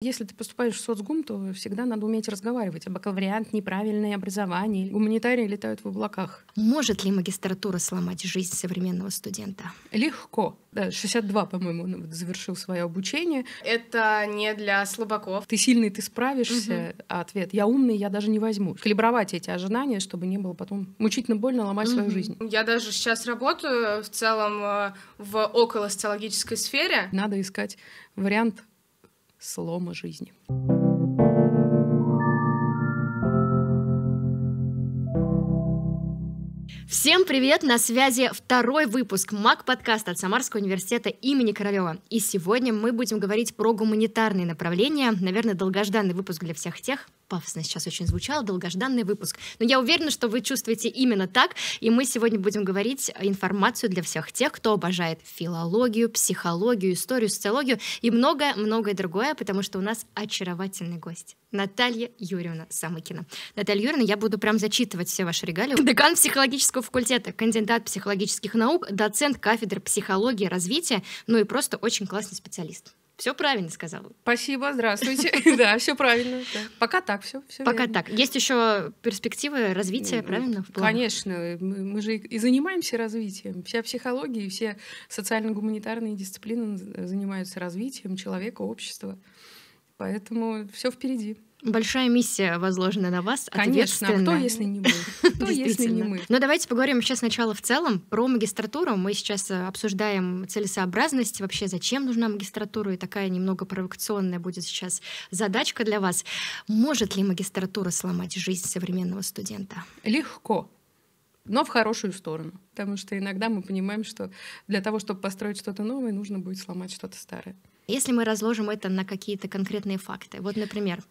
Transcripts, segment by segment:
Если ты поступаешь в соцгум, то всегда надо уметь разговаривать. А бакалавриант, неправильное образование, гуманитарии летают в облаках. Может ли магистратура сломать жизнь современного студента? Легко. Да, 62, по-моему, он завершил свое обучение. Это не для слабаков. Ты сильный, ты справишься. Угу. А ответ «я умный, я даже не возьму». Калибровать эти ожидания, чтобы не было потом мучительно больно ломать угу. свою жизнь. Я даже сейчас работаю в целом э, в около социологической сфере. Надо искать вариант слома жизни. Всем привет! На связи второй выпуск МАК-подкаста от Самарского университета имени Королева. И сегодня мы будем говорить про гуманитарные направления. Наверное, долгожданный выпуск для всех тех, пафосно сейчас очень звучало, долгожданный выпуск. Но я уверена, что вы чувствуете именно так, и мы сегодня будем говорить информацию для всех тех, кто обожает филологию, психологию, историю, социологию и многое-многое другое, потому что у нас очаровательный гость. Наталья Юрьевна Самыкина. Наталья Юрьевна, я буду прям зачитывать все ваши регалии. Декан психологического факультета, кандидат психологических наук, доцент кафедры психологии развития, ну и просто очень классный специалист. Все правильно сказала. Спасибо, здравствуйте. Да, все правильно. Пока так, все. Пока так. Есть еще перспективы развития, правильно? Конечно, мы же и занимаемся развитием. Вся психология и все социально-гуманитарные дисциплины занимаются развитием человека, общества. Поэтому все впереди. Большая миссия возложена на вас. Конечно, а кто, если не мы? Кто, если не мы? Но ну, давайте поговорим сейчас сначала в целом про магистратуру. Мы сейчас э, обсуждаем целесообразность, вообще зачем нужна магистратура, и такая немного провокационная будет сейчас задачка для вас. Может ли магистратура сломать жизнь современного студента? Легко но в хорошую сторону. Потому что иногда мы понимаем, что для того, чтобы построить что-то новое, нужно будет сломать что-то старое. Если мы разложим это на какие-то конкретные факты. Вот, например,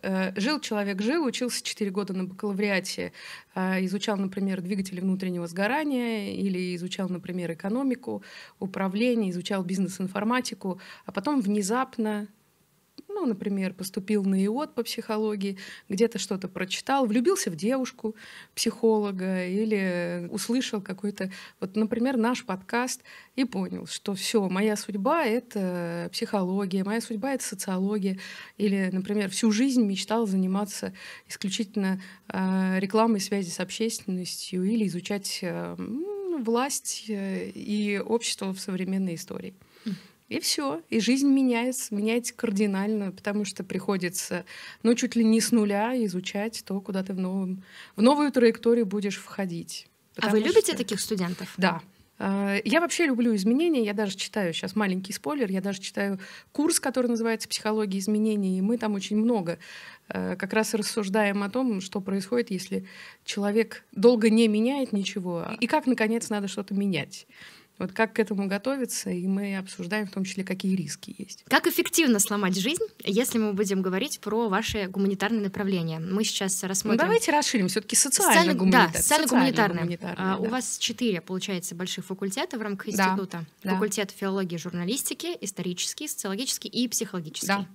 Э, жил человек, жил, учился 4 года на бакалавриате, э, изучал, например, двигатели внутреннего сгорания или изучал, например, экономику, управление, изучал бизнес-информатику, а потом внезапно ну, например, поступил на ИОТ по психологии, где-то что-то прочитал, влюбился в девушку психолога или услышал какой-то, вот, например, наш подкаст и понял, что все, моя судьба — это психология, моя судьба — это социология, или, например, всю жизнь мечтал заниматься исключительно а, рекламой связи с общественностью или изучать а, власть э, и общество в современной истории. Хм. И все. И жизнь меняется, меняется кардинально, потому что приходится, ну, чуть ли не с нуля изучать то, куда ты в, новом, в новую траекторию будешь входить. А вы любите что... таких студентов? Да, э, я вообще люблю изменения, я даже читаю, сейчас маленький спойлер, я даже читаю курс, который называется «Психология изменений», и мы там очень много э, как раз рассуждаем о том, что происходит, если человек долго не меняет ничего, и как, наконец, надо что-то менять. Вот как к этому готовиться, и мы обсуждаем в том числе, какие риски есть. Как эффективно сломать жизнь, если мы будем говорить про ваши гуманитарные направления? Мы сейчас ну, рассмотрим... Ну, давайте расширим, все таки социально-гуманитарное. Да, социально-гуманитарное. а, да. У вас четыре, получается, больших факультета в рамках института. Да, да. Факультет филологии журналистики, исторический, социологический и психологический. Да.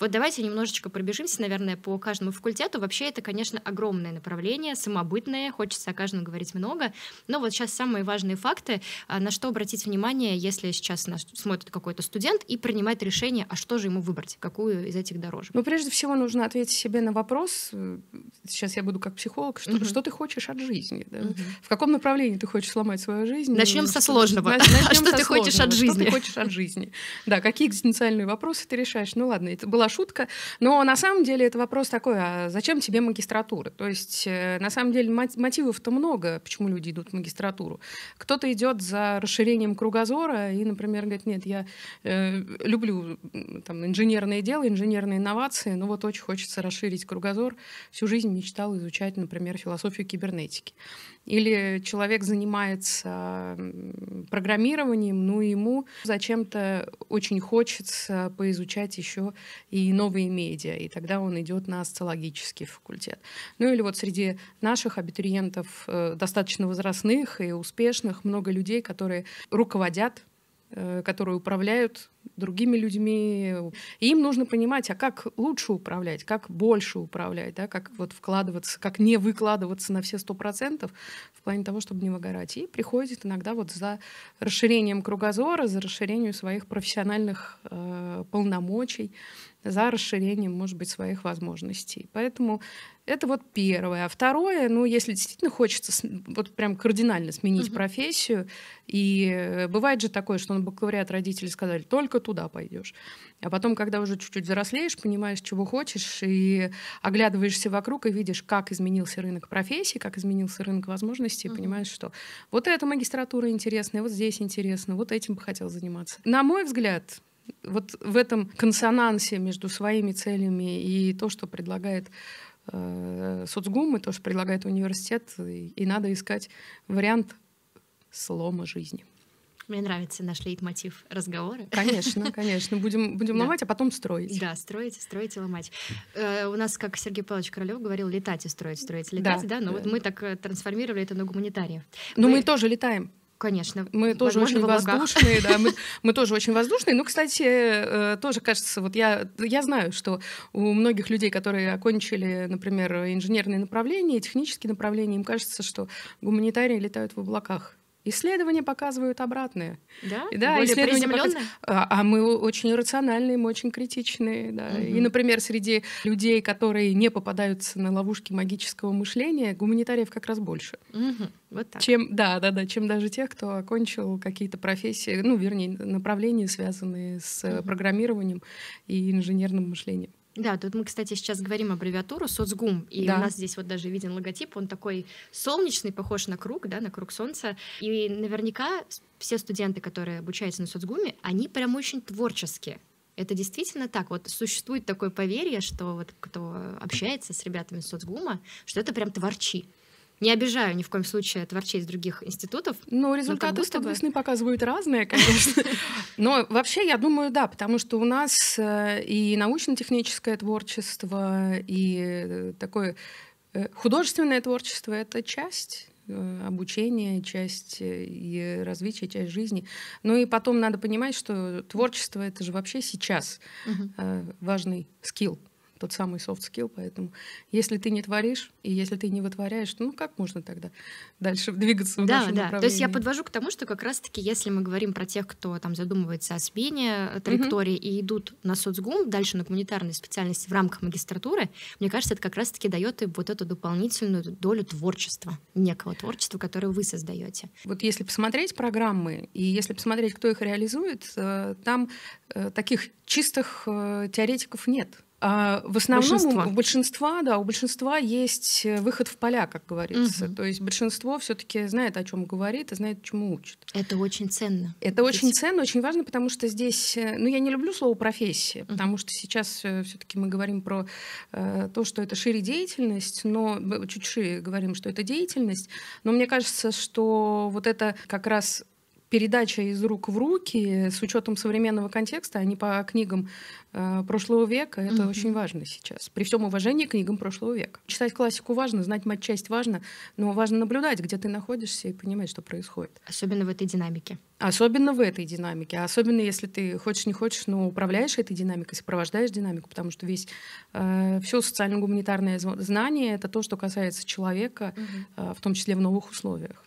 Вот давайте немножечко пробежимся, наверное, по каждому факультету. Вообще это, конечно, огромное направление, самобытное, хочется о каждом говорить много. Но вот сейчас самые важные факты, а, на что обратить внимание, если сейчас нас смотрит какой-то студент и принимает решение, а что же ему выбрать, какую из этих дорожек. Ну, прежде всего, нужно ответить себе на вопрос, э, сейчас я буду как психолог, что, угу. что ты хочешь от жизни, да? угу. в каком направлении ты хочешь сломать свою жизнь. Начнем со а сложного. Что ты хочешь от жизни. Да, какие экзистенциальные вопросы ты решаешь? Ну ладно, это была шутка. Но на самом деле это вопрос такой, а зачем тебе магистратура? То есть э, на самом деле мотивов-то много, почему люди идут в магистратуру. Кто-то идет за расширением кругозора и, например, говорит, нет, я э, люблю там, инженерное дело, инженерные инновации, но вот очень хочется расширить кругозор. Всю жизнь мечтал изучать, например, философию кибернетики. Или человек занимается программированием, но ну, ему зачем-то очень хочется поизучать еще и новые медиа, и тогда он идет на социологический факультет. Ну или вот среди наших абитуриентов, э, достаточно возрастных и успешных, много людей, которые руководят Э, которые управляют другими людьми. И им нужно понимать, а как лучше управлять, как больше управлять, да, как вот вкладываться, как не выкладываться на все сто процентов в плане того, чтобы не выгорать. И приходит иногда вот за расширением кругозора, за расширением своих профессиональных э, полномочий, за расширением, может быть, своих возможностей. Поэтому это вот первое. А второе, ну, если действительно хочется вот прям кардинально сменить uh-huh. профессию, и э, бывает же такое, что на бакалавриат родители сказали, только туда пойдешь. А потом, когда уже чуть-чуть взрослеешь, понимаешь, чего хочешь, и оглядываешься вокруг и видишь, как изменился рынок профессий, как изменился рынок возможностей, uh-huh. понимаешь, что вот эта магистратура интересная, вот здесь интересно, вот этим бы хотел заниматься. На мой взгляд, вот в этом консонансе между своими целями и то, что предлагает э, соцгум, и то, что предлагает университет, и, и надо искать вариант слома жизни. Мне нравится наш лейтмотив разговора. Конечно, конечно. Будем, будем да. ломать, а потом строить. Да, строить, строить и ломать. Э, у нас, как Сергей Павлович Королёв говорил, летать и строить, строить, летать, да. да? Ну Но да. вот мы так э, трансформировали это на гуманитарию. Но ну, мы... мы тоже летаем. Конечно. Мы тоже очень воздушные, да, мы, мы тоже очень воздушные. Ну, кстати, э, тоже кажется, вот я, я знаю, что у многих людей, которые окончили, например, инженерные направления, технические направления, им кажется, что гуманитарии летают в облаках. Исследования показывают обратное. Да? Да, Более исследования показывают. А, а мы очень рациональные, мы очень критичные. Да. Угу. И, например, среди людей, которые не попадаются на ловушки магического мышления, гуманитариев как раз больше. Угу. Вот так. Чем, да, да, да, чем даже тех, кто окончил какие-то профессии, ну, вернее, направления, связанные с угу. программированием и инженерным мышлением. Да, тут мы, кстати, сейчас говорим аббревиатуру соцгум, и да. у нас здесь вот даже виден логотип, он такой солнечный, похож на круг, да, на круг солнца, и наверняка все студенты, которые обучаются на соцгуме, они прям очень творческие. Это действительно так. Вот существует такое поверье, что вот кто общается с ребятами из соцгума, что это прям творчи. Не обижаю ни в коем случае творчей из других институтов. Ну, но результаты статусные показывают разные, конечно. Но вообще, я думаю, да, потому что у нас э, и научно-техническое творчество, и э, такое э, художественное творчество — это часть обучение, часть и развитие, часть жизни. Ну и потом надо понимать, что творчество это же вообще сейчас угу. важный скилл тот самый soft skill, поэтому если ты не творишь, и если ты не вытворяешь, ну как можно тогда дальше двигаться в да, нашем да. направлении? То есть я подвожу к тому, что как раз-таки, если мы говорим про тех, кто там задумывается о смене э, траектории угу. и идут на соцгум, дальше на гуманитарные специальности в рамках магистратуры, мне кажется, это как раз-таки дает им вот эту дополнительную долю творчества, некого творчества, которое вы создаете. Вот если посмотреть программы, и если посмотреть, кто их реализует, э, там э, таких чистых теоретиков нет. А, в основном большинства. у большинства, да, у большинства есть э, выход в поля, как говорится. Угу. То есть большинство все-таки знает, о чем говорит, и знает, чему учит. Это очень ценно. Это Ведь... очень ценно, очень важно, потому что здесь, э, ну, я не люблю слово профессия, угу. потому что сейчас э, все-таки мы говорим про э, то, что это шире деятельность, но чуть шире говорим, что это деятельность. Но мне кажется, что вот это как раз передача из рук в руки с учетом современного контекста, а не по книгам э, прошлого века, это mm-hmm. очень важно сейчас. При всем уважении к книгам прошлого века. Читать классику важно, знать матчасть важно, но важно наблюдать, где ты находишься и понимать, что происходит. Особенно в этой динамике. Особенно в этой динамике. А особенно если ты хочешь, не хочешь, но управляешь этой динамикой, сопровождаешь динамику, потому что весь э, все социально-гуманитарное знание это то, что касается человека, mm-hmm. э, в том числе в новых условиях.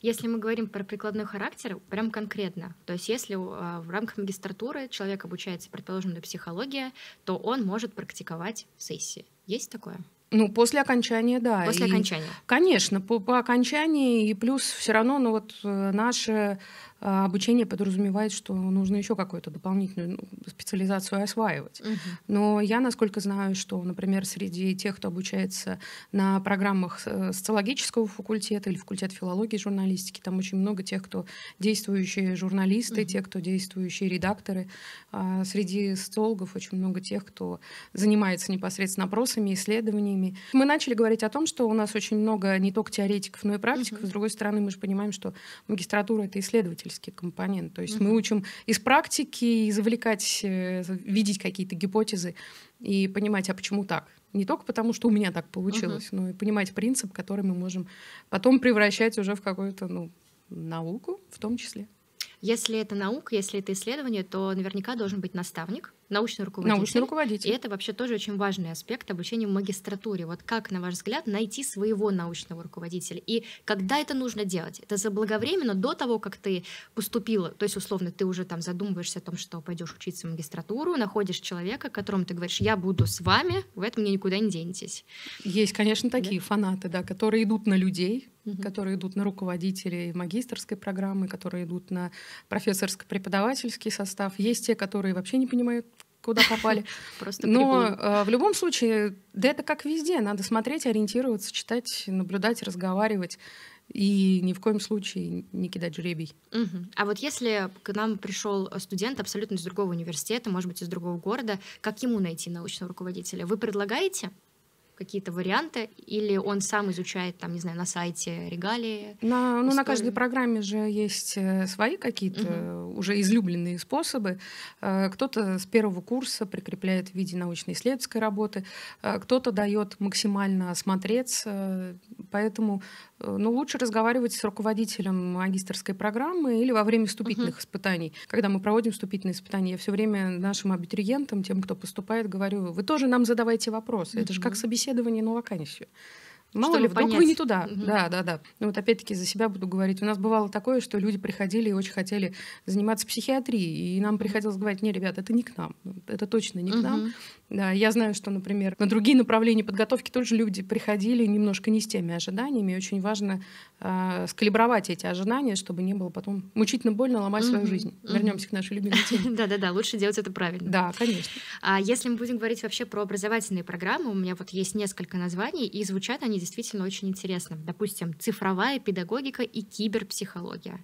Если мы говорим про прикладной характер, прям конкретно, то есть если а, в рамках магистратуры человек обучается, предположим, на психологии, то он может практиковать сессии. Есть такое? Ну, после окончания, да. После и, окончания. Конечно, по, по окончании, и плюс все равно, ну вот э, наши а, обучение подразумевает, что нужно еще какую-то дополнительную ну, специализацию осваивать. Угу. Но я, насколько знаю, что, например, среди тех, кто обучается на программах э, социологического факультета или факультета филологии и журналистики, там очень много тех, кто действующие журналисты, угу. те, кто действующие редакторы. А, среди социологов очень много тех, кто занимается непосредственно опросами, исследованиями. Мы начали говорить о том, что у нас очень много не только теоретиков, но и практиков. Угу. С другой стороны, мы же понимаем, что магистратура — это исследователь исследовательский компонент. То есть mm-hmm. мы учим из практики извлекать, э, видеть какие-то гипотезы и понимать, а почему так. Не только потому, что у меня так получилось, mm-hmm. но и понимать принцип, который мы можем потом превращать уже в какую-то ну, науку в том числе. Если это наука, если это исследование, то наверняка должен быть наставник, Научный руководитель. Научный руководитель. И это вообще тоже очень важный аспект обучения в магистратуре. Вот как, на ваш взгляд, найти своего научного руководителя? И когда это нужно делать? Это заблаговременно, до того, как ты поступила? То есть, условно, ты уже там задумываешься о том, что пойдешь учиться в магистратуру, находишь человека, которому ты говоришь, я буду с вами, в этом мне никуда не денетесь. Есть, конечно, такие да? фанаты, да, которые идут на людей, угу. которые идут на руководителей магистрской программы, которые идут на профессорско-преподавательский состав. Есть те, которые вообще не понимают, куда попали. Просто Но э, в любом случае, да это как везде, надо смотреть, ориентироваться, читать, наблюдать, разговаривать. И ни в коем случае не кидать жребий. Угу. А вот если к нам пришел студент абсолютно из другого университета, может быть, из другого города, как ему найти научного руководителя? Вы предлагаете? какие-то варианты, или он сам изучает, там, не знаю, на сайте регалии? На, ну, на каждой программе же есть э, свои какие-то угу. уже излюбленные способы. Э, кто-то с первого курса прикрепляет в виде научно-исследовательской работы, э, кто-то дает максимально осмотреться, поэтому Э, Но ну, лучше разговаривать с руководителем магистрской программы или во время вступительных uh-huh. испытаний. Когда мы проводим вступительные испытания, я все время нашим абитуриентам, тем, кто поступает, говорю, вы тоже нам задавайте вопросы. Uh-huh. Это же как собеседование на вакансию. Мало ли, вдруг понять. вы не туда. Угу. Да, да, да. Ну вот опять-таки за себя буду говорить. У нас бывало такое, что люди приходили и очень хотели заниматься психиатрией, и нам приходилось говорить, не, ребят, это не к нам, это точно не к угу. нам. Да, я знаю, что, например, на другие направления подготовки тоже люди приходили немножко не с теми ожиданиями, и очень важно э, скалибровать эти ожидания, чтобы не было потом мучительно больно ломать угу. свою жизнь. Угу. Вернемся к нашей любимой теме. Да-да-да, лучше делать это правильно. Да, конечно. А если мы будем говорить вообще про образовательные программы, у меня вот есть несколько названий, и звучат они действительно очень интересным. Допустим, цифровая педагогика и киберпсихология.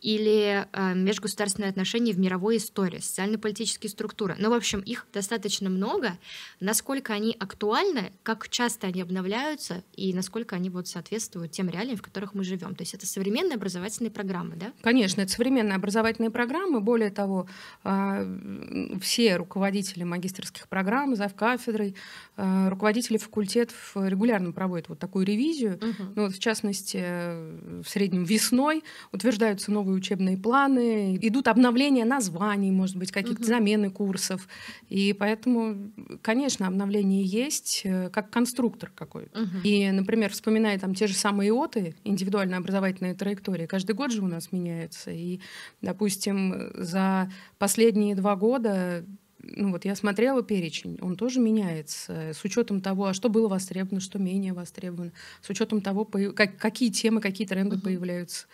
Или э, межгосударственные отношения в мировой истории, социально-политические структуры. Ну, в общем, их достаточно много. Насколько они актуальны, как часто они обновляются и насколько они вот соответствуют тем реалиям, в которых мы живем. То есть это современные образовательные программы, да? Конечно, это современные образовательные программы. Более того, э, все руководители магистрских программ, завкафедрой, э, руководители факультетов регулярно проводят вот такую ревизию. Угу. Ну, вот, в частности, э, в среднем весной утверждаются новые учебные планы, идут обновления названий, может быть, каких то угу. замены курсов. И поэтому, конечно, обновление есть э, как конструктор какой-то. Угу. И, например, вспоминая там те же самые ИОТы, индивидуально образовательные траектории, каждый год же у нас меняется. И, допустим, за последние два года ну вот я смотрела перечень, он тоже меняется э, с учетом того, а что было востребовано, что менее востребовано, с учетом того, как, какие темы, какие тренды uh появляются.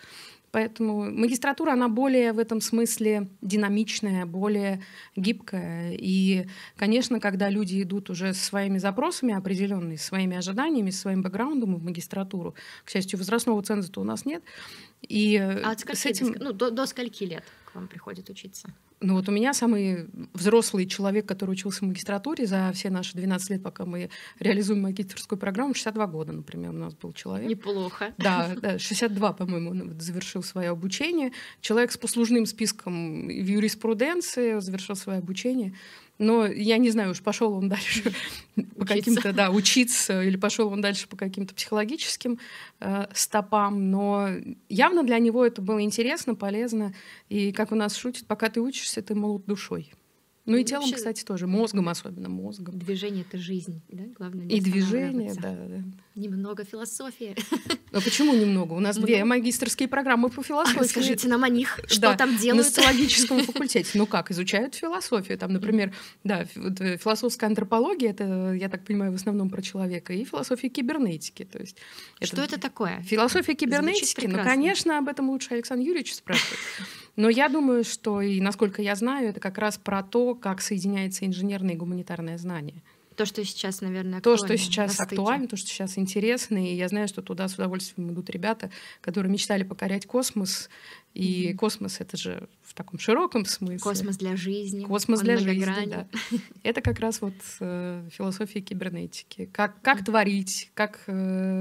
Поэтому магистратура, она более в этом смысле динамичная, более гибкая. И, конечно, когда люди идут уже со своими запросами определенными, своими ожиданиями, своим бэкграундом в магистратуру, к счастью, возрастного ценза-то у нас нет. И э, а от скольки, с этим... ну, до, до скольки лет? вам приходит учиться? Ну вот у меня самый взрослый человек, который учился в магистратуре за все наши 12 лет, пока мы реализуем магистрскую программу, 62 года, например, у нас был человек. Неплохо. Да, да 62, по-моему, он завершил свое обучение. Человек с послужным списком в юриспруденции завершил свое обучение. Но я не знаю, уж пошел он дальше по каким-то, да, учиться, или пошел он дальше по каким-то психологическим э, стопам, но явно для него это было интересно, полезно, и, как у нас шутят, пока ты учишься, ты молод душой. Ну и, и телом, вообще... кстати, тоже, мозгом особенно, мозгом. Движение — это жизнь, да? Главное не И движение, да, да. Немного философии. А почему немного? У нас Много. две магистрские программы по а философии. А расскажите нам о них, что да, там делают. На социологическом факультете. Ну как, изучают философию. Там, например, да, э, философская антропология, это, я так понимаю, в основном про человека, и философия кибернетики. То есть, это... Что это такое? Философия кибернетики? Ну, конечно, об этом лучше Александр Юрьевич спрашивает. Но я думаю, что, и насколько я знаю, это как раз про то, как соединяется инженерное и гуманитарное знание. То, что сейчас, наверное, актуально. То, что сейчас актуально, то, что сейчас интересно. И я знаю, что туда с удовольствием идут ребята, которые мечтали покорять космос. И mm-hmm. космос — это же в таком широком смысле. Космос для жизни. Космос для жизни, да. Это как раз вот э, философия кибернетики. Как, как mm-hmm. творить, как э,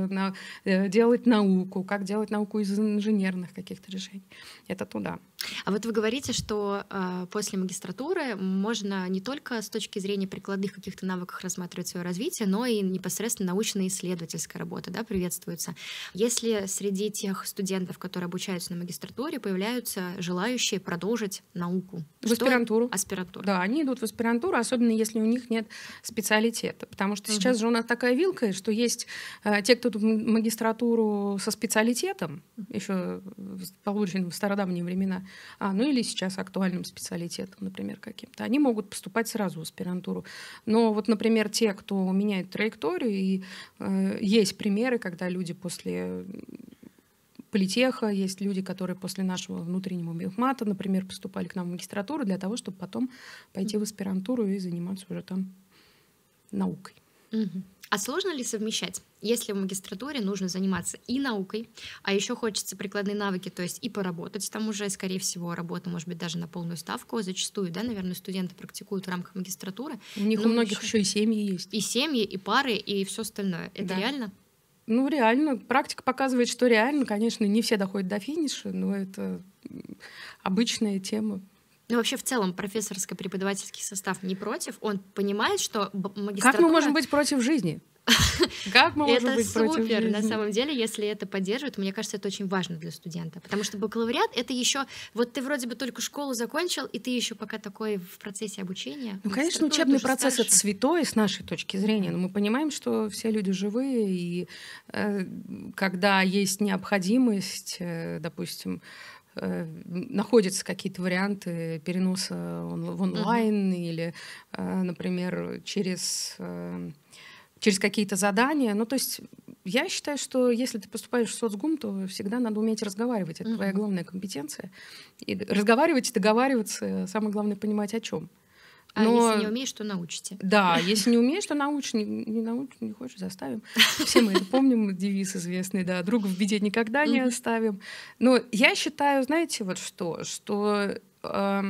на, э, делать науку, как делать науку из инженерных каких-то решений. Это туда. А вот вы говорите, что э, после магистратуры можно не только с точки зрения прикладных каких-то навыков рассматривать свое развитие, но и непосредственно научно-исследовательская работа да, приветствуется. Если среди тех студентов, которые обучаются на магистратуре, появляются желающие продолжить науку? В аспирантуру. Что? Аспирантуру. Да, они идут в аспирантуру, особенно если у них нет специалитета. Потому что угу. сейчас же у нас такая вилка, что есть э, те, кто тут в магистратуру со специалитетом, еще полученным в стародавние времена, а, ну или сейчас актуальным специалитетом, например, каким-то, они могут поступать сразу в аспирантуру. Но вот, например, те, кто меняет траекторию, и э, есть примеры, когда люди после политеха, есть люди, которые после нашего внутреннего мехмата, например, поступали к нам в магистратуру для того, чтобы потом пойти в аспирантуру и заниматься уже там наукой. Угу. А сложно ли совмещать? Если в магистратуре нужно заниматься и наукой, а еще хочется прикладные навыки, то есть и поработать там уже, скорее всего, работа, может быть, даже на полную ставку, зачастую, да, наверное, студенты практикуют в рамках магистратуры. У них у многих еще... и семьи есть. И семьи, и пары, и все остальное. Это да. реально? Ну, реально. Практика показывает, что реально, конечно, не все доходят до финиша, но это обычная тема. Ну, вообще, в целом, профессорско-преподавательский состав не против. Он понимает, что магистратура... Как мы можем быть против жизни? Как мы можем быть супер, против жизни? на самом деле, если это поддерживает. Мне кажется, это очень важно для студента, потому что бакалавриат — это еще... Вот ты вроде бы только школу закончил, и ты еще пока такой в процессе обучения. Ну, конечно, учебный процесс — это святое с нашей точки зрения, но мы понимаем, что все люди живые, и э, когда есть необходимость, э, допустим, э, находятся какие-то варианты переноса он, в онлайн mm-hmm. или, э, например, через, э, через какие-то задания. Ну, то есть я считаю, что если ты поступаешь в соцгум, то всегда надо уметь разговаривать. Это mm-hmm. твоя главная компетенция. И разговаривать договариваться, самое главное, понимать о чем. А Но... если не умеешь, то научите. Да, если не умеешь, то научишь, не, не научишь, не хочешь, заставим. Все мы это помним, девиз известный, да, друг в беде никогда не оставим. Но я считаю, знаете, вот что, что э,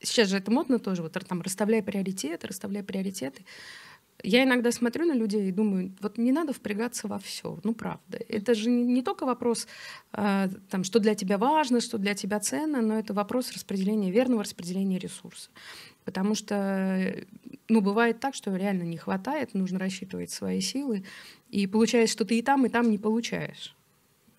сейчас же это модно тоже, вот там расставляя приоритеты, расставляя приоритеты. Я иногда смотрю на людей и думаю, вот не надо впрягаться во все, ну правда. Это же не, не только вопрос, э, там, что для тебя важно, что для тебя ценно, но это вопрос распределения, верного распределения ресурса. Потому что, ну, бывает так, что реально не хватает, нужно рассчитывать свои силы, и получается, что ты и там, и там не получаешь.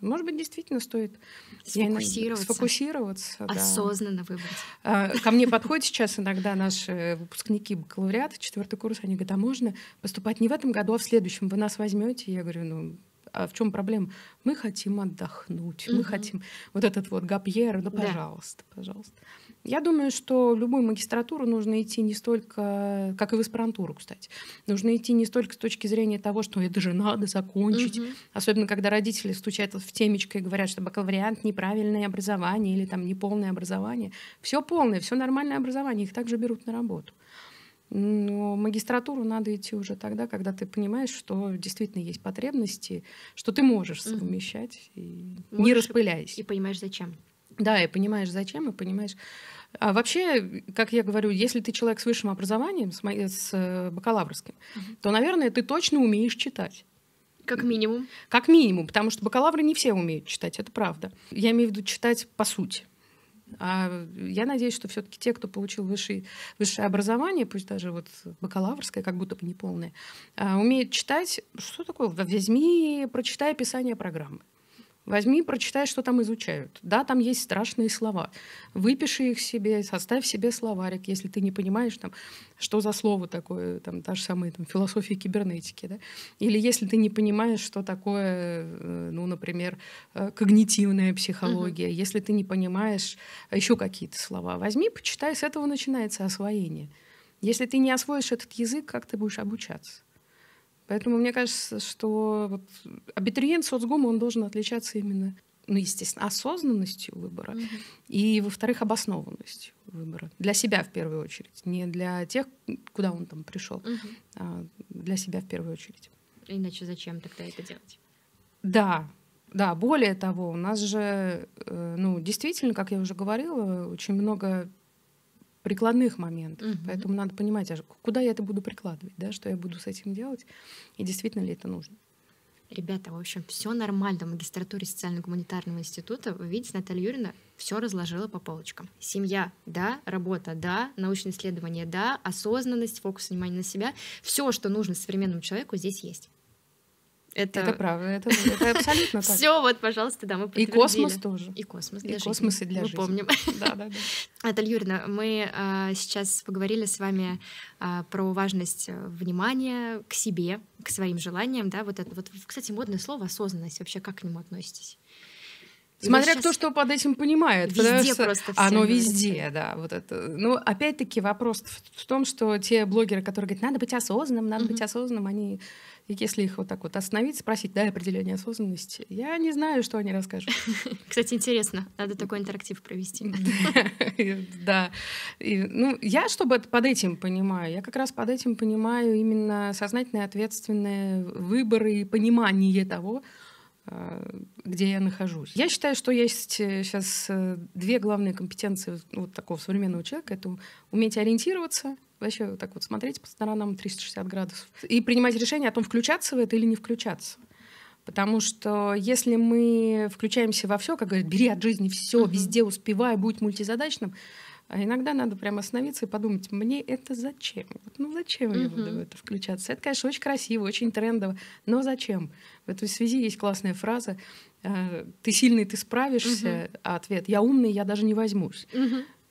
Может быть, действительно стоит сфокусироваться, сфокусироваться осознанно да. выбрать. А, ко мне подходят сейчас иногда наши выпускники бакалавриата, четвертый курс, они говорят, а можно поступать не в этом году, а в следующем, вы нас возьмете? Я говорю, ну, а в чем проблема? Мы хотим отдохнуть, мы хотим вот этот вот гапьер, ну, пожалуйста, пожалуйста. Я думаю, что любую магистратуру нужно идти не столько, как и в аспирантуру, кстати, нужно идти не столько с точки зрения того, что это же надо закончить, угу. особенно когда родители стучат в темечко и говорят, что бакалавриант неправильное образование или там неполное образование. Все полное, все нормальное образование, их также берут на работу. Но магистратуру надо идти уже тогда, когда ты понимаешь, что действительно есть потребности, что ты можешь совмещать, mm. и можешь не распыляясь. И понимаешь, зачем. Да, и понимаешь, зачем, и понимаешь. А вообще, как я говорю, если ты человек с высшим образованием, с, с э, бакалаврским, угу. то, наверное, ты точно умеешь читать. Как минимум. Как минимум, потому что бакалавры не все умеют читать, это правда. Я имею в виду читать по сути. А я надеюсь, что все-таки те, кто получил высшее, высшее образование, пусть даже вот бакалаврское, как будто бы неполное, а, умеют читать, что такое, возьми, прочитай описание программы. Возьми и прочитай, что там изучают. Да, там есть страшные слова. Выпиши их себе, составь себе словарик, если ты не понимаешь, там, что за слово такое, там, та же самая там, философия кибернетики. Да? Или если ты не понимаешь, что такое, э, ну, например, э, когнитивная психология, угу. если ты не понимаешь э, еще какие-то слова, возьми, почитай, с этого начинается освоение. Если ты не освоишь этот язык, как ты будешь обучаться? Поэтому мне кажется, что вот абитуриент соцгума, он должен отличаться именно, ну, естественно, осознанностью выбора mm-hmm. и, во-вторых, обоснованностью выбора. Для себя в первую очередь, не для тех, куда он там пришел, mm-hmm. а для себя в первую очередь. Иначе зачем тогда это делать? Да, да, более того, у нас же, э, ну, действительно, как я уже говорила, очень много прикладных моментов. Угу. Поэтому надо понимать, а куда я это буду прикладывать, да, что я буду с этим делать, и действительно ли это нужно. Ребята, в общем, все нормально в магистратуре социально-гуманитарного института. Вы видите, Наталья Юрьевна все разложила по полочкам. Семья – да, работа – да, научные исследования – да, осознанность, фокус внимания на себя. Все, что нужно современному человеку, здесь есть. Это, это правда, это, это абсолютно так. Все, вот, пожалуйста, да, мы подтвердили. И космос тоже. И космос для и жизни. космос и для мы жизни. Мы помним. Да, да, да. Наталья Юрьевна, мы а, сейчас поговорили с вами а, про важность э, внимания к себе, к своим желаниям, да, вот это вот, кстати, модное слово осознанность, вообще как к нему относитесь? Смотря кто что под этим понимает. Везде что просто все Оно везде, да. Вот это. Ну, опять-таки вопрос в том, что те блогеры, которые говорят, надо быть осознанным, надо mm быть осознанным, они и если их вот так вот остановить, спросить, дай определение осознанности, я не знаю, что они расскажут. Кстати, интересно, надо такой интерактив провести. Да. Ну, я чтобы под этим понимаю, я как раз под этим понимаю именно сознательные, ответственные выборы и понимание того, Э, где я нахожусь. Я считаю, что есть сейчас э, э, две главные компетенции вот такого современного человека. Это уметь ориентироваться, вообще вот так вот смотреть по сторонам 360 градусов и принимать решение о том, включаться в это или не включаться. Потому что если мы включаемся во все, как говорят, бери от жизни все, uh-huh. везде успевай, будь мультизадачным, а иногда надо прямо остановиться и подумать, мне это зачем? Вот, ну зачем я буду в это включаться? Это, конечно, очень красиво, очень трендово, но зачем? В этой связи есть классная фраза э, «ты сильный, ты справишься», а ответ «я умный, я даже не возьмусь».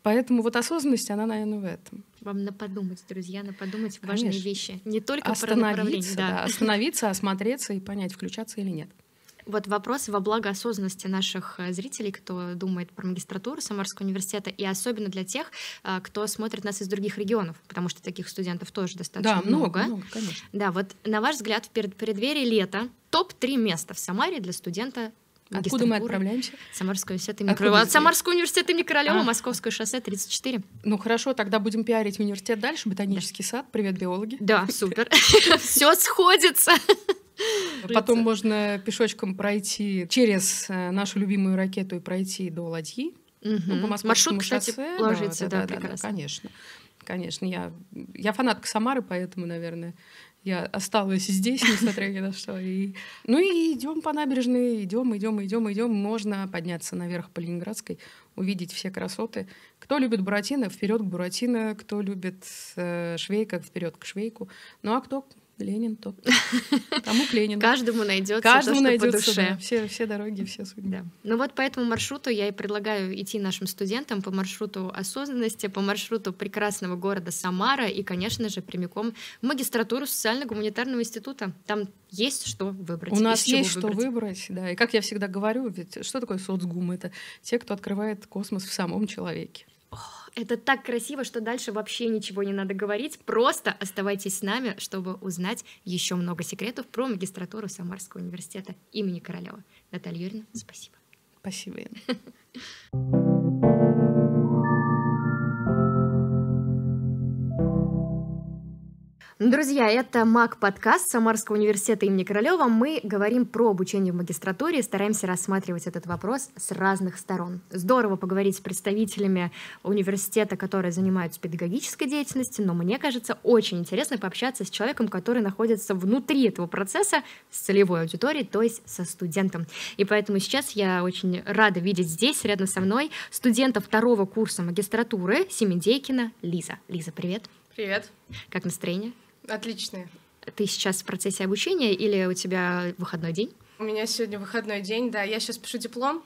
Поэтому вот осознанность, она, наверное, в этом. Вам на подумать, друзья, на подумать Конечно. важные вещи. Не только остановиться, про направление. Да. Да, остановиться, осмотреться и понять, включаться или нет. Вот вопрос во благо осознанности наших э, зрителей, кто думает про магистратуру Самарского университета, и особенно для тех, э, кто смотрит нас из других регионов, потому что таких студентов тоже достаточно да, много. много конечно. Да, вот на ваш взгляд, в преддверии лета топ-3 места в Самаре для студента Откуда мы отправляемся? Самарского университета имени Королева. От Самарского университета имени Королева, а? Московское шоссе 34. Ну хорошо, тогда будем пиарить университет дальше. Ботанический да. сад. Привет, биологи. Да, супер. Все сходится. Потом можно пешочком пройти через э, нашу любимую ракету и пройти до ладьи. Угу. Ну, по Маршрут, кстати, ложится, да, да, да, прекрасно. да, конечно. Конечно, я, я фанатка Самары, поэтому, наверное, я осталась здесь, несмотря ни на что. И, ну и идем по набережной, идем, идем, идем, идем. Можно подняться наверх по Ленинградской, увидеть все красоты. Кто любит Буратино, вперед к Буратино, кто любит э, Швейка, вперед к Швейку. Ну а кто Ленин то, Тому к Ленину. Каждому найдется Каждому найдется, по душе. Да. Все, все дороги, все судьбы. Да. Ну вот по этому маршруту я и предлагаю идти нашим студентам по маршруту осознанности, по маршруту прекрасного города Самара и, конечно же, прямиком в магистратуру социально-гуманитарного института. Там есть что выбрать. У нас есть выбрать. что выбрать, да. И как я всегда говорю, ведь что такое соцгум? Это те, кто открывает космос в самом человеке. Это так красиво, что дальше вообще ничего не надо говорить. Просто оставайтесь с нами, чтобы узнать еще много секретов про магистратуру Самарского университета имени Королева. Наталья Юрьевна, спасибо. Спасибо, Инна. Друзья, это МАК-подкаст Самарского университета имени Королева. Мы говорим про обучение в магистратуре и стараемся рассматривать этот вопрос с разных сторон. Здорово поговорить с представителями университета, которые занимаются педагогической деятельностью, но мне кажется очень интересно пообщаться с человеком, который находится внутри этого процесса с целевой аудиторией, то есть со студентом. И поэтому сейчас я очень рада видеть здесь, рядом со мной, студента второго курса магистратуры Семидейкина Лиза. Лиза, привет. Привет. Как настроение? Отличные. Ты сейчас в процессе обучения или у тебя выходной день? У меня сегодня выходной день, да. Я сейчас пишу диплом,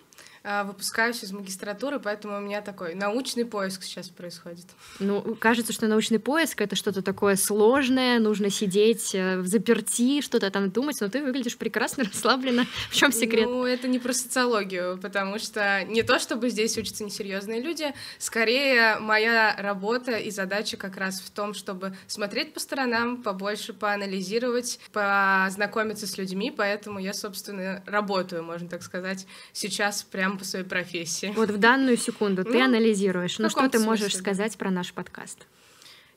а, выпускаюсь из магистратуры, поэтому у меня такой научный поиск сейчас происходит. Ну, кажется, что научный поиск — это что-то такое сложное, нужно сидеть э, в заперти, что-то там думать, но ты выглядишь прекрасно, расслабленно. В чем секрет? Ну, это не про социологию, потому что не то, чтобы здесь учатся несерьезные люди, скорее моя работа и задача как раз в том, чтобы смотреть по сторонам, побольше поанализировать, познакомиться с людьми, поэтому я, собственно, работаю, можно так сказать, сейчас прям экспертом по своей профессии. Вот в данную секунду ты ну, анализируешь. Ну что ты смысле? можешь сказать про наш подкаст?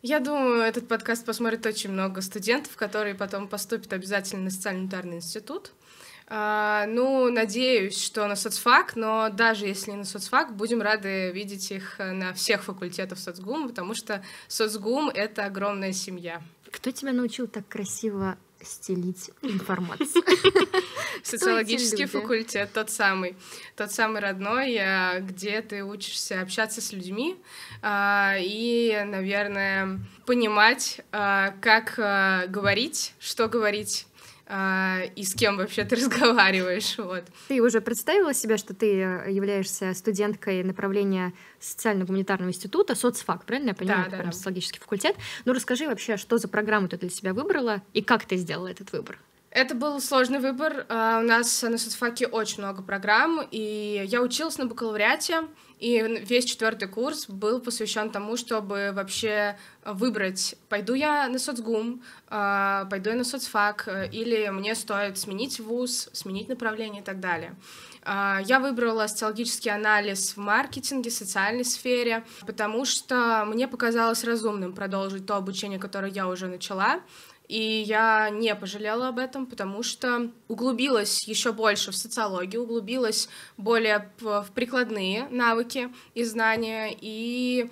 Я думаю, этот подкаст посмотрит очень много студентов, которые потом поступят обязательно на социально-унитарный институт. А, ну, надеюсь, что на соцфак, но даже если не на соцфак, будем рады видеть их на всех факультетах соцгум, потому что соцгум — это огромная семья. Кто тебя научил так красиво стелить информацию. Социологический факультет, тот самый, тот самый родной, э, где ты учишься общаться с людьми э, и, наверное, понимать, э, как говорить, что говорить, а, и с кем вообще ты разговариваешь. Вот. Ты уже представила себе, что ты э, являешься студенткой направления социально-гуманитарного института, соцфак, правильно я понимаю? Да, да, да. социологический факультет. Ну расскажи вообще, что за программу ты для себя выбрала и как ты сделала этот выбор? Это был сложный выбор. А, у нас на соцфаке очень много программ, и я училась на бакалавриате, и весь четвертый курс был посвящен тому, чтобы вообще выбрать, пойду я на соцгум, а, пойду я на соцфак, или мне стоит сменить вуз, сменить направление и так далее. А, я выбрала социологический анализ в маркетинге, социальной сфере, потому что мне показалось разумным продолжить то обучение, которое я уже начала, и я не пожалела об этом, потому что углубилась еще больше в социологию, углубилась более в прикладные навыки и знания, и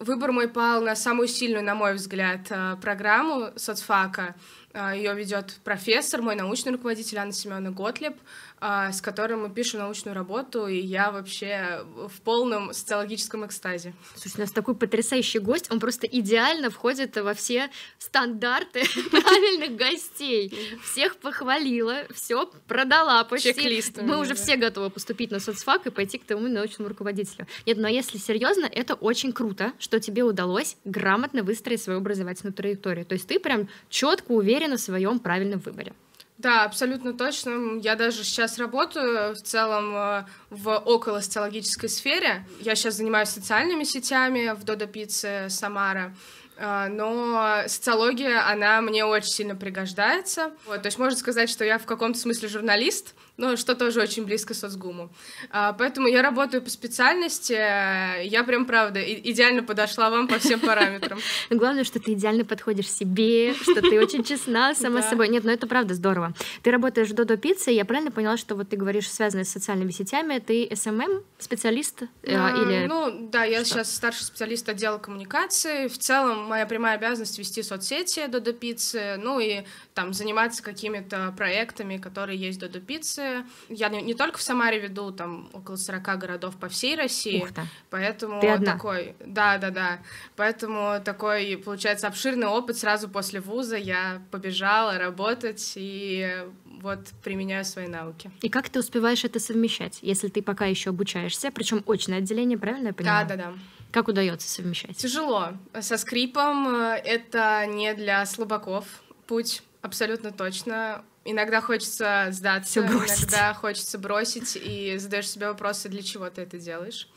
выбор мой пал на самую сильную, на мой взгляд, э, программу соцфака. Э, Ее ведет профессор, мой научный руководитель Анна Семеновна Готлеб. А, с которым мы пишем научную работу, и я вообще в полном социологическом экстазе. Слушай, у нас такой потрясающий гость, он просто идеально входит во все стандарты правильных гостей. Всех похвалила, все продала почти. Чек-лист. Мы уже все готовы поступить на соцфак и пойти к тому научному руководителю. Нет, но ну а если серьезно, это очень круто, что тебе удалось грамотно выстроить свою образовательную траекторию. То есть ты прям четко уверена в своем правильном выборе. Да, абсолютно точно. Я даже сейчас работаю э, в целом э, в около социологической сфере. Я сейчас занимаюсь социальными сетями в Додо Пицце Самара. А, но социология, она мне очень сильно пригождается. Вот, то есть можно сказать, что я в каком-то смысле журналист, но что тоже очень близко соцгуму. А, поэтому я работаю по специальности, я прям, правда, идеально подошла вам по всем параметрам. Главное, что ты идеально подходишь себе, что ты очень честна сама собой. Нет, но это правда здорово. Ты работаешь в Додо Пицце, я правильно поняла, что вот ты говоришь, связанное с социальными сетями, ты СММ специалист э, а, или... Ну, да, я сейчас старший специалист отдела коммуникации. В целом моя прямая обязанность вести соцсети Додо Пиццы, ну и там заниматься какими-то проектами, которые есть Додо Пиццы. Я не, не только в Самаре веду, там около 40 городов по всей России. Ух ты. Поэтому Ты одна. такой... Да-да-да. Поэтому такой, получается, обширный опыт сразу после вуза. Я побежала работать и вот применяю свои науки. И как ты успеваешь это совмещать, если ты пока еще обучаешься, причем очное отделение, правильно я понимаю? Да, да, да. Как удается совмещать? Тяжело. Со скрипом э, это не для слабаков путь, абсолютно точно. Иногда хочется сдаться, иногда хочется бросить, и задаешь себе вопросы, для чего ты это делаешь.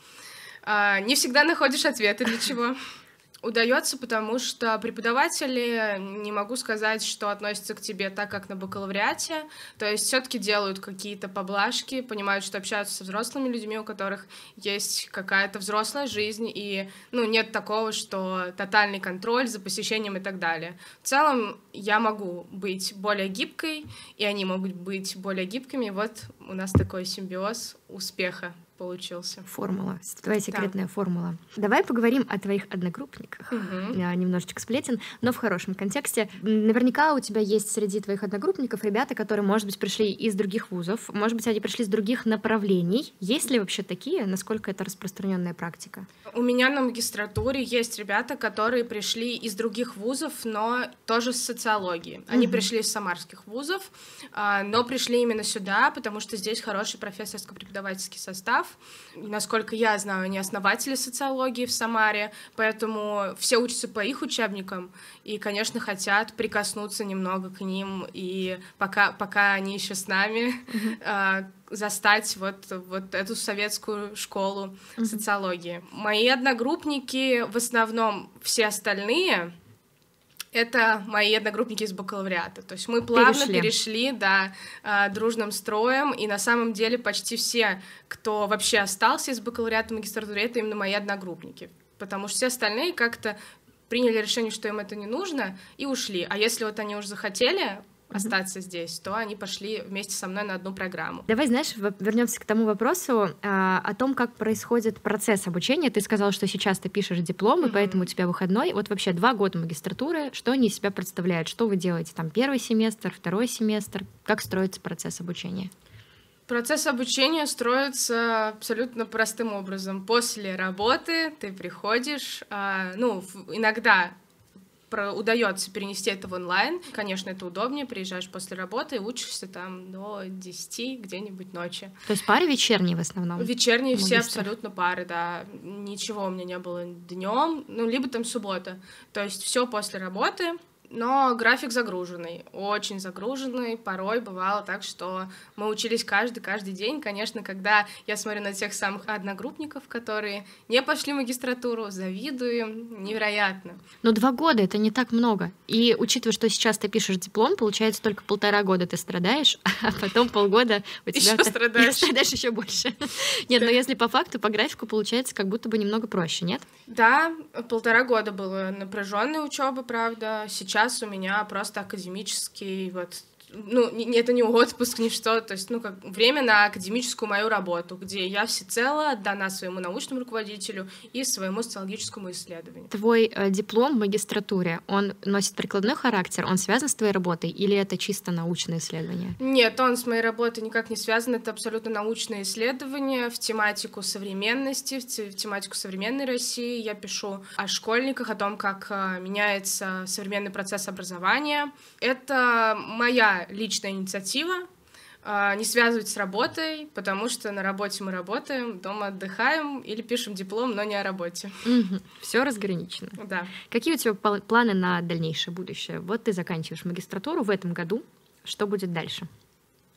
А, не всегда находишь ответы, для чего. Удается, потому что преподаватели, не могу сказать, что относятся к тебе так, как на бакалавриате, то есть все-таки делают какие-то поблажки, понимают, что общаются со взрослыми людьми, у которых есть какая-то взрослая жизнь, и ну, нет такого, что тотальный контроль за посещением и так далее. В целом я могу быть более гибкой, и они могут быть более гибкими, вот у нас такой симбиоз успеха получился. Формула. Твоя секретная да. формула. Давай поговорим о твоих одногруппниках. Угу. Я немножечко сплетен, но в хорошем контексте. Наверняка у тебя есть среди твоих одногруппников ребята, которые, может быть, пришли из других вузов, может быть, они пришли из других направлений. Есть ли вообще такие? Насколько это распространенная практика? У меня на магистратуре есть ребята, которые пришли из других вузов, но тоже с социологии. Они угу. пришли из самарских вузов, а, но пришли именно сюда, потому что здесь хороший профессорско-преподавательский состав, Насколько я знаю, они основатели социологии в Самаре, поэтому все учатся по их учебникам и, конечно, хотят прикоснуться немного к ним и пока, пока они еще с нами, а, застать вот, вот эту советскую школу социологии. Мои одногруппники, в основном все остальные, это мои одногруппники из бакалавриата. То есть мы плавно перешли, перешли да, а, дружным строем, и на самом деле почти все, кто вообще остался из бакалавриата магистратуры, это именно мои одногруппники. Потому что все остальные как-то приняли решение, что им это не нужно, и ушли. А если вот они уже захотели остаться здесь, то они пошли вместе со мной на одну программу. Давай, знаешь, вернемся к тому вопросу а, о том, как происходит процесс обучения. Ты сказал, что сейчас ты пишешь диплом, mm-hmm. и поэтому у тебя выходной. Вот вообще два года магистратуры, что они из себя представляют? Что вы делаете там первый семестр, второй семестр? Как строится процесс обучения? Процесс обучения строится абсолютно простым образом. После работы ты приходишь, а, ну, иногда про, удается перенести это в онлайн. Конечно, это удобнее, приезжаешь после работы и учишься там до 10 где-нибудь ночи. То есть пары вечерние в основном? Вечерние все абсолютно пары, да. Ничего у меня не было днем, ну, либо там суббота. То есть все после работы, но график загруженный, очень загруженный. Порой бывало так, что мы учились каждый, каждый день. Конечно, когда я смотрю на тех самых одногруппников, которые не пошли в магистратуру, завидую им невероятно. Но два года — это не так много. И учитывая, что сейчас ты пишешь диплом, получается, только полтора года ты страдаешь, а потом полгода у тебя... Еще страдаешь. страдаешь еще больше. Нет, но если по факту, по графику получается как будто бы немного проще, нет? Да, полтора года было напряженной учебы, правда. Сейчас сейчас у меня просто академический вот ну, это не отпуск, ни что, то есть, ну, как время на академическую мою работу, где я всецело отдана своему научному руководителю и своему социологическому исследованию. Твой э, диплом в магистратуре, он носит прикладной характер, он связан с твоей работой или это чисто научное исследование? Нет, он с моей работой никак не связан, это абсолютно научное исследование в тематику современности, в тематику современной России. Я пишу о школьниках, о том, как э, меняется современный процесс образования. Это моя личная инициатива, а, не связывать с работой, потому что на работе мы работаем, дома отдыхаем или пишем диплом, но не о работе. Все разграничено. Да. Какие у тебя планы на дальнейшее будущее? Вот ты заканчиваешь магистратуру в этом году. Что будет дальше?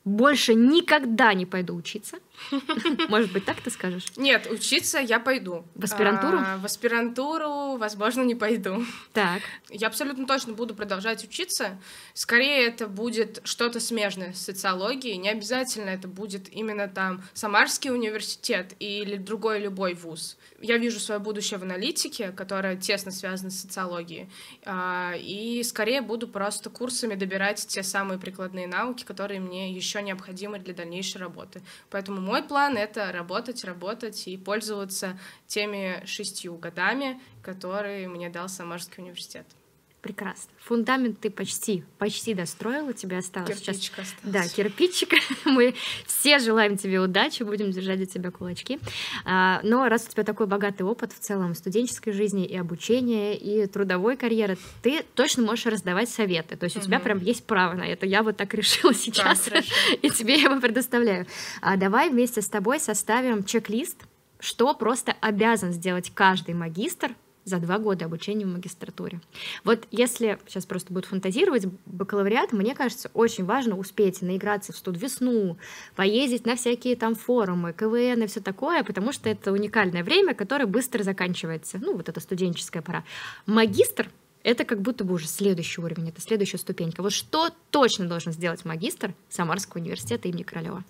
Больше никогда не пойду учиться. Может быть, так ты скажешь? Нет, учиться я пойду. В аспирантуру? А, в аспирантуру, возможно, не пойду. Так. Я абсолютно точно буду продолжать учиться. Скорее, это будет что-то смежное с социологией. Не обязательно это будет именно там Самарский университет или другой любой вуз. Я вижу свое будущее в аналитике, которая тесно связана с социологией. А, и скорее буду просто курсами добирать те самые прикладные науки, которые мне еще необходимы для дальнейшей работы. Поэтому мой план — это работать, работать и пользоваться теми шестью годами, которые мне дал Самарский университет. Прекрасно. Фундамент ты почти, почти достроила, тебе осталось кирпичик сейчас... Осталось. Да, кирпичик. Мы все желаем тебе удачи, будем держать для тебя кулачки. А, но раз у тебя такой богатый опыт в целом студенческой жизни и обучения, и трудовой карьеры, ты точно можешь раздавать советы. То есть угу. у тебя прям есть право на это. Я вот так решила сейчас, да, и тебе я его предоставляю. А, давай вместе с тобой составим чек-лист, что просто обязан сделать каждый магистр за два года обучения в магистратуре. Вот если, сейчас просто будет фантазировать, бакалавриат, мне кажется, очень важно успеть наиграться в весну, поездить на всякие там форумы, КВН и все такое, потому что это уникальное время, которое быстро заканчивается. Ну, вот это студенческая пора. Магистр это как будто бы уже следующий уровень, это следующая ступенька. Вот что точно должен сделать магистр Самарского университета имени Королева?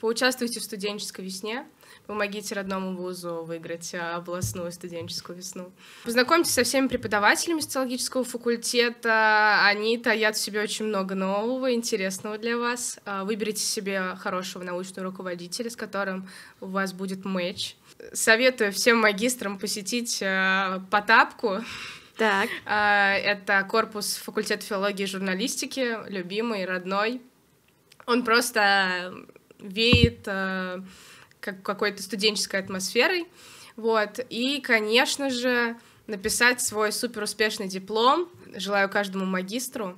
Поучаствуйте в студенческой весне, помогите родному вузу выиграть а, областную студенческую весну. Познакомьтесь со всеми преподавателями социологического факультета. Они таят в себе очень много нового, интересного для вас. А, выберите себе хорошего научного руководителя, с которым у вас будет матч. Советую всем магистрам посетить а, Потапку. Так. Это корпус факультета филологии и журналистики, любимый, родной. Он просто веет э, как какой-то студенческой атмосферой. Вот. И, конечно же, написать свой супер успешный диплом. Желаю каждому магистру.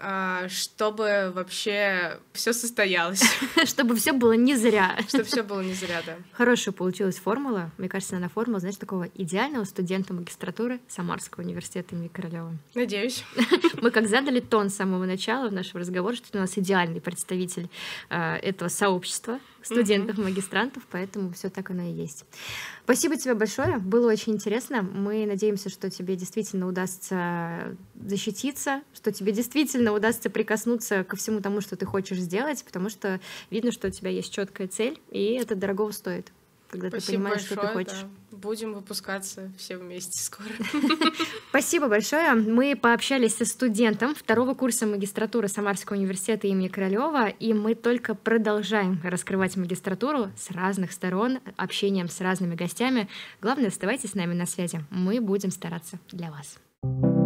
А, чтобы вообще все состоялось. чтобы все было не зря. чтобы все было не зря, да. Хорошая получилась формула. Мне кажется, она формула, знаешь, такого идеального студента магистратуры Самарского университета имени Королева. Надеюсь. Мы как задали тон с самого начала в нашем разговоре, что у нас идеальный представитель а, этого сообщества студентов-магистрантов, поэтому все так оно и есть. Спасибо тебе большое, было очень интересно. Мы надеемся, что тебе действительно удастся защититься, что тебе действительно удастся прикоснуться ко всему тому, что ты хочешь сделать, потому что видно, что у тебя есть четкая цель, и это дорого стоит когда Спасибо ты понимаешь, большое, что ты хочешь. Да. Будем выпускаться все вместе скоро. Спасибо большое. Мы пообщались со студентом второго курса магистратуры Самарского университета имени Королева, и мы только продолжаем раскрывать магистратуру с разных сторон, общением с разными гостями. Главное, оставайтесь с нами на связи. Мы будем стараться для вас. thank you